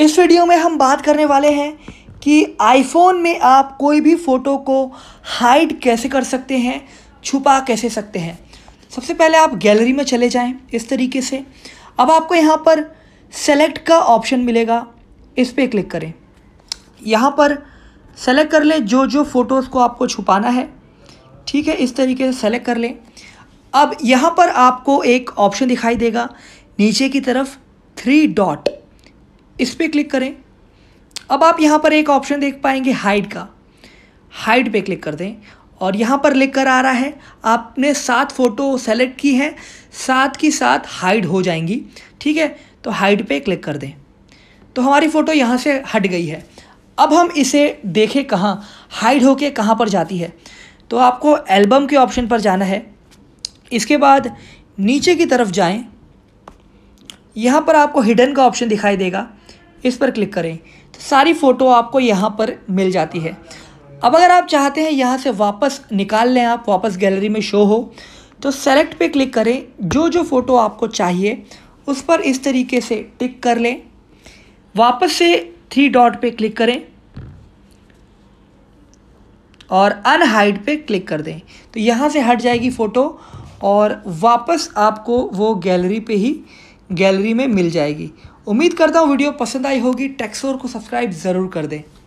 इस वीडियो में हम बात करने वाले हैं कि आईफोन में आप कोई भी फ़ोटो को हाइड कैसे कर सकते हैं छुपा कैसे सकते हैं सबसे पहले आप गैलरी में चले जाएं इस तरीके से अब आपको यहाँ पर सेलेक्ट का ऑप्शन मिलेगा इस पर क्लिक करें यहाँ पर सेलेक्ट कर लें जो जो फ़ोटोज़ को आपको छुपाना है ठीक है इस तरीके से सेलेक्ट कर लें अब यहाँ पर आपको एक ऑप्शन दिखाई देगा नीचे की तरफ थ्री डॉट इस पर क्लिक करें अब आप यहाँ पर एक ऑप्शन देख पाएंगे हाइड का हाइड पे क्लिक कर दें और यहाँ पर लिख कर आ रहा है आपने सात फ़ोटो सेलेक्ट की है सात की सात हाइड हो जाएंगी ठीक है तो हाइड पे क्लिक कर दें तो हमारी फ़ोटो यहाँ से हट गई है अब हम इसे देखें कहाँ हाइड होके कहाँ पर जाती है तो आपको एल्बम के ऑप्शन पर जाना है इसके बाद नीचे की तरफ जाएँ यहाँ पर आपको हिडन का ऑप्शन दिखाई देगा इस पर क्लिक करें तो सारी फ़ोटो आपको यहाँ पर मिल जाती है अब अगर आप चाहते हैं यहाँ से वापस निकाल लें आप वापस गैलरी में शो हो तो सेलेक्ट पे क्लिक करें जो जो फ़ोटो आपको चाहिए उस पर इस तरीके से टिक कर लें वापस से थ्री डॉट पे क्लिक करें और अनहाइड पे क्लिक कर दें तो यहाँ से हट जाएगी फ़ोटो और वापस आपको वो गैलरी पे ही गैलरी में मिल जाएगी उम्मीद करता हूँ वीडियो पसंद आई होगी टेक्सोर को सब्सक्राइब ज़रूर कर दें